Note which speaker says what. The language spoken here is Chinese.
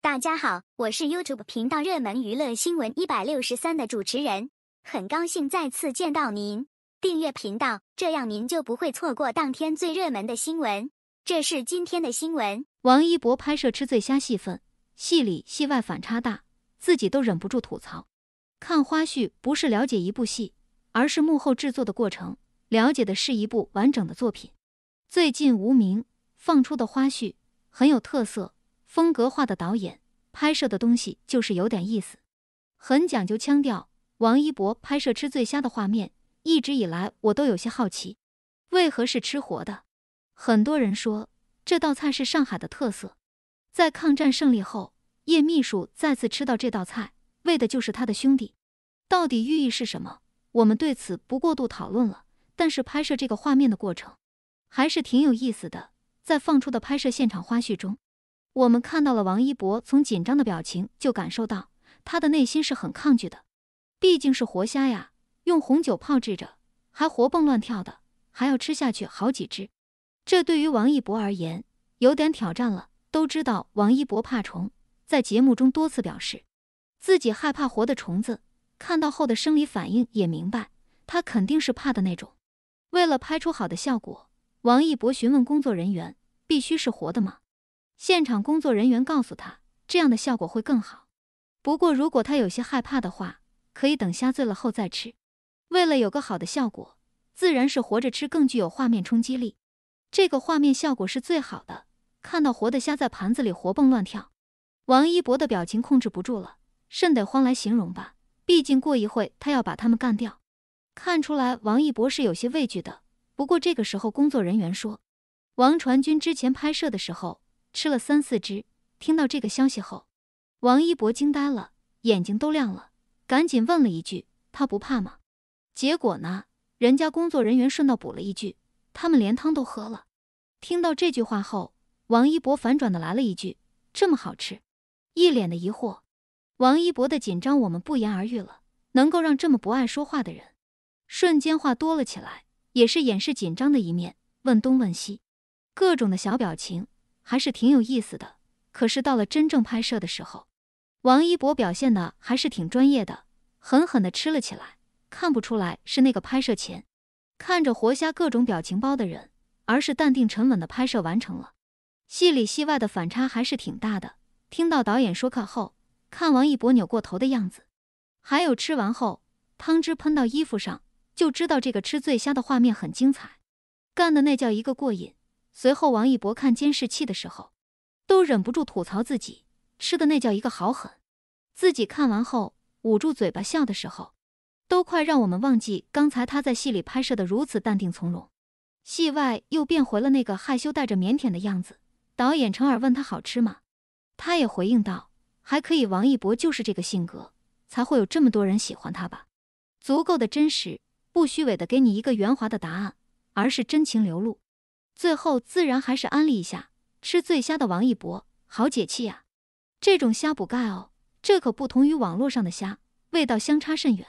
Speaker 1: 大家好，我是 YouTube 频道热门娱乐新闻一百六十三的主持人，很高兴再次见到您。订阅频道，这样您就不会错过当天最热门的新闻。这是今天的新闻：王一博拍摄吃醉虾戏份，戏里戏外反差大，自己都忍不住吐槽。看花絮不是了解一部戏，而是幕后制作的过程，了解的是一部完整的作品。最近无名放出的花絮很有特色。风格化的导演拍摄的东西就是有点意思，很讲究腔调。王一博拍摄吃醉虾的画面，一直以来我都有些好奇，为何是吃活的？很多人说这道菜是上海的特色。在抗战胜利后，叶秘书再次吃到这道菜，为的就是他的兄弟。到底寓意是什么？我们对此不过度讨论了。但是拍摄这个画面的过程，还是挺有意思的。在放出的拍摄现场花絮中。我们看到了王一博从紧张的表情就感受到他的内心是很抗拒的，毕竟是活虾呀，用红酒泡制着，还活蹦乱跳的，还要吃下去好几只，这对于王一博而言有点挑战了。都知道王一博怕虫，在节目中多次表示自己害怕活的虫子，看到后的生理反应也明白他肯定是怕的那种。为了拍出好的效果，王一博询问工作人员：“必须是活的吗？”现场工作人员告诉他，这样的效果会更好。不过，如果他有些害怕的话，可以等虾醉了后再吃。为了有个好的效果，自然是活着吃更具有画面冲击力。这个画面效果是最好的，看到活的虾在盘子里活蹦乱跳，王一博的表情控制不住了，甚得慌来形容吧。毕竟过一会他要把他们干掉。看出来王一博是有些畏惧的。不过这个时候，工作人员说，王传君之前拍摄的时候。吃了三四只。听到这个消息后，王一博惊呆了，眼睛都亮了，赶紧问了一句：“他不怕吗？”结果呢，人家工作人员顺道补了一句：“他们连汤都喝了。”听到这句话后，王一博反转的来了一句：“这么好吃！”一脸的疑惑。王一博的紧张我们不言而喻了。能够让这么不爱说话的人瞬间话多了起来，也是掩饰紧张的一面，问东问西，各种的小表情。还是挺有意思的，可是到了真正拍摄的时候，王一博表现的还是挺专业的，狠狠的吃了起来，看不出来是那个拍摄前看着活虾各种表情包的人，而是淡定沉稳的拍摄完成了。戏里戏外的反差还是挺大的。听到导演说课后，看王一博扭过头的样子，还有吃完后汤汁喷到衣服上，就知道这个吃醉虾的画面很精彩，干的那叫一个过瘾。随后，王一博看监视器的时候，都忍不住吐槽自己吃的那叫一个好狠。自己看完后捂住嘴巴笑的时候，都快让我们忘记刚才他在戏里拍摄的如此淡定从容，戏外又变回了那个害羞带着腼腆的样子。导演陈耳问他好吃吗，他也回应道：“还可以。”王一博就是这个性格，才会有这么多人喜欢他吧？足够的真实，不虚伪的给你一个圆滑的答案，而是真情流露。最后自然还是安利一下吃醉虾的王一博，好解气啊！这种虾补钙哦，这可不同于网络上的虾，味道相差甚远。